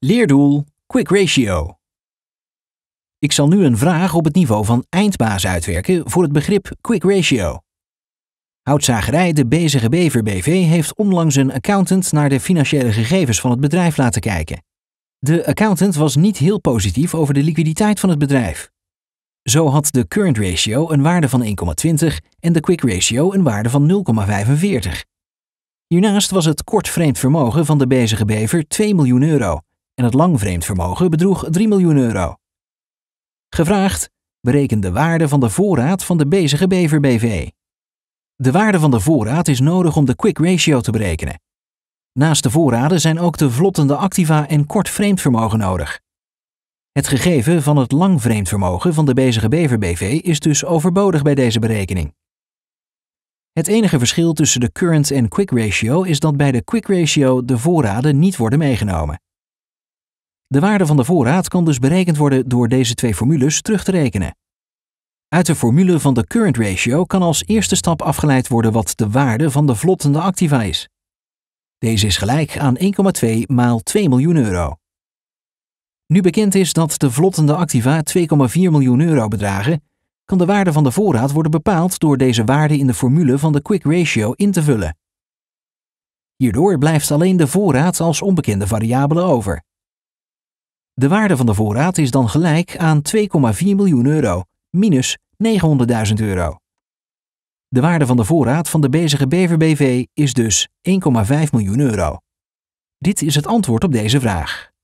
Leerdoel Quick Ratio. Ik zal nu een vraag op het niveau van eindbaas uitwerken voor het begrip Quick Ratio. Houtzagerij de Bezige Bever BV heeft onlangs een accountant naar de financiële gegevens van het bedrijf laten kijken. De accountant was niet heel positief over de liquiditeit van het bedrijf. Zo had de current ratio een waarde van 1,20 en de quick ratio een waarde van 0,45. Hiernaast was het kort vreemd vermogen van de bezige bever 2 miljoen euro, en het langvreemd vermogen bedroeg 3 miljoen euro. Gevraagd, bereken de waarde van de voorraad van de bezige Bever BV. E. De waarde van de voorraad is nodig om de quick ratio te berekenen. Naast de voorraden zijn ook de vlottende activa en kort vreemdvermogen nodig. Het gegeven van het lang vreemdvermogen van de bezige Bever BV e is dus overbodig bij deze berekening. Het enige verschil tussen de current en quick ratio is dat bij de quick ratio de voorraden niet worden meegenomen. De waarde van de voorraad kan dus berekend worden door deze twee formules terug te rekenen. Uit de formule van de current ratio kan als eerste stap afgeleid worden wat de waarde van de vlottende activa is. Deze is gelijk aan 1,2 maal 2 miljoen euro. Nu bekend is dat de vlottende activa 2,4 miljoen euro bedragen, kan de waarde van de voorraad worden bepaald door deze waarde in de formule van de quick ratio in te vullen. Hierdoor blijft alleen de voorraad als onbekende variabele over. De waarde van de voorraad is dan gelijk aan 2,4 miljoen euro, minus 900.000 euro. De waarde van de voorraad van de bezige BVBV is dus 1,5 miljoen euro. Dit is het antwoord op deze vraag.